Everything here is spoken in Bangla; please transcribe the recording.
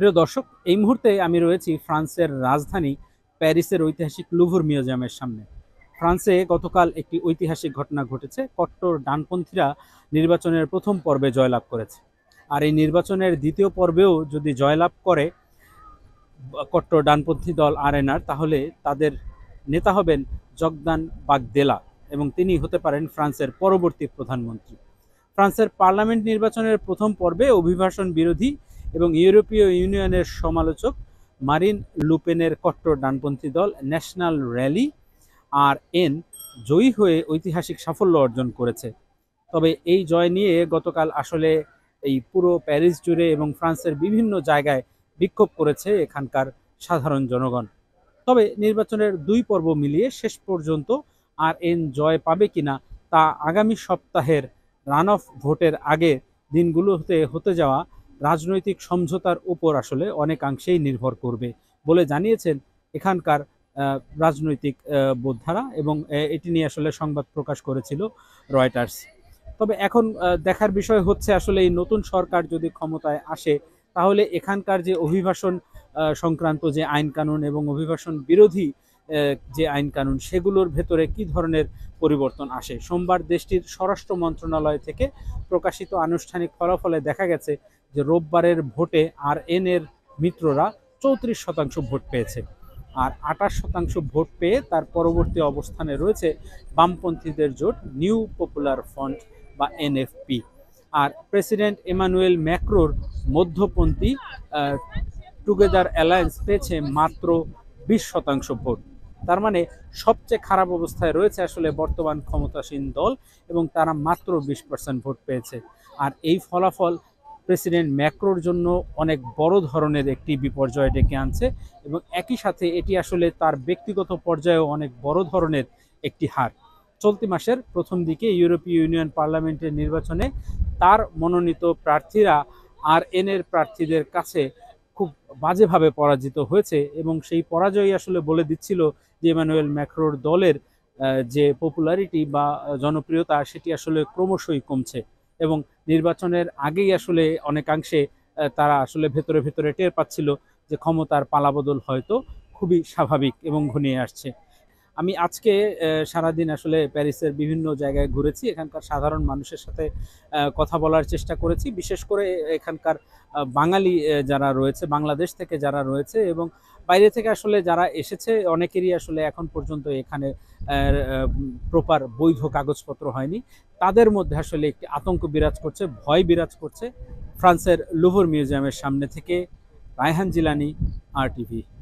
প্রিয় দর্শক এই মুহূর্তে আমি রয়েছি ফ্রান্সের রাজধানী প্যারিসের ঐতিহাসিক লুভুর মিউজিয়ামের সামনে ফ্রান্সে গতকাল একটি ঐতিহাসিক ঘটনা ঘটেছে কট্টর ডানপন্থীরা নির্বাচনের প্রথম পর্বে জয়লাভ করেছে আর এই নির্বাচনের দ্বিতীয় পর্বেও যদি জয়লাভ করে কট্টর ডানপন্থী দল আর তাহলে তাদের নেতা হবেন জগদান বাগদেলা এবং তিনি হতে পারেন ফ্রান্সের পরবর্তী প্রধানমন্ত্রী ফ্রান্সের পার্লামেন্ট নির্বাচনের প্রথম পর্বে অভিবাসন বিরোধী এবং ইউরোপীয় ইউনিয়নের সমালোচক মারিন লুপেনের কট্টর ডানপন্থী দল ন্যাশনাল র্যালি আর এন জয়ী হয়ে ঐতিহাসিক সাফল্য অর্জন করেছে তবে এই জয় নিয়ে গতকাল আসলে এই পুরো প্যারিস জুড়ে এবং ফ্রান্সের বিভিন্ন জায়গায় বিক্ষোভ করেছে এখানকার সাধারণ জনগণ তবে নির্বাচনের দুই পর্ব মিলিয়ে শেষ পর্যন্ত আর এন জয় পাবে কিনা তা আগামী সপ্তাহের রান অফ ভোটের আগে দিনগুলোতে হতে যাওয়া রাজনৈতিক সমঝোতার উপর আসলে অনেকাংশেই নির্ভর করবে বলে জানিয়েছেন এখানকার রাজনৈতিক বোদ্ধারা এবং এটি নিয়ে আসলে সংবাদ প্রকাশ করেছিল রয়টার্স তবে এখন দেখার বিষয় হচ্ছে আসলে এই নতুন সরকার যদি ক্ষমতায় আসে তাহলে এখানকার যে অভিবাসন সংক্রান্ত যে আইন কানুন এবং অভিবাসন বিরোধী যে আইন কানুন সেগুলোর ভেতরে কি ধরনের পরিবর্তন আসে সোমবার দেশটির স্বরাষ্ট্র মন্ত্রণালয় থেকে প্রকাশিত আনুষ্ঠানিক ফলাফলে দেখা গেছে যে রোববারের ভোটে আর এর মিত্ররা চৌত্রিশ শতাংশ ভোট পেয়েছে আর আঠাশ শতাংশ ভোট পেয়ে তার পরবর্তী অবস্থানে রয়েছে বামপন্থীদের জোট নিউ পপুলার ফ্রন্ট বা এনএফপি আর প্রেসিডেন্ট এমানুয়েল ম্যাক্রোর মধ্যপন্থী টুগেদার অ্যালায়েন্স পেয়েছে মাত্র বিশ শতাংশ ভোট তার মানে সবচেয়ে খারাপ অবস্থায় রয়েছে আসলে বর্তমান ক্ষমতাসীন দল এবং তারা মাত্র বিশ পার্সেন্ট ভোট পেয়েছে আর এই ফলাফল প্রেসিডেন্ট ম্যাক্রোর জন্য অনেক বড় ধরনের একটি বিপর্যয় ডেকে আনছে এবং একই সাথে এটি আসলে তার ব্যক্তিগত পর্যায়েও অনেক বড় ধরনের একটি হার চলতি মাসের প্রথম দিকে ইউরোপীয় ইউনিয়ন পার্লামেন্টের নির্বাচনে তার মনোনীত প্রার্থীরা আর এনের প্রার্থীদের কাছে খুব বাজেভাবে পরাজিত হয়েছে এবং সেই পরাজয় আসলে বলে দিচ্ছিল যে ইমানুয়েল ম্যাক্রোর দলের যে পপুলারিটি বা জনপ্রিয়তা সেটি আসলে ক্রমশই কমছে এবং নির্বাচনের আগেই আসলে অনেকাংশে তারা আসলে ভেতরে ভেতরে টের পাচ্ছিল যে ক্ষমতার পালাবদল হয়তো খুবই স্বাভাবিক এবং ঘনিয়ে আসছে আমি আজকে সারাদিন আসলে প্যারিসের বিভিন্ন জায়গায় ঘুরেছি এখানকার সাধারণ মানুষের সাথে কথা বলার চেষ্টা করেছি বিশেষ করে এখানকার বাঙালি যারা রয়েছে বাংলাদেশ থেকে যারা রয়েছে এবং বাইরে থেকে আসলে যারা এসেছে অনেকেরই আসলে এখন পর্যন্ত এখানে প্রপার বৈধ কাগজপত্র হয়নি তাদের মধ্যে আসলে একটি আতঙ্ক বিরাজ করছে ভয় বিরাজ করছে ফ্রান্সের লুভর মিউজিয়ামের সামনে থেকে রায়হান জিলানি আর টিভি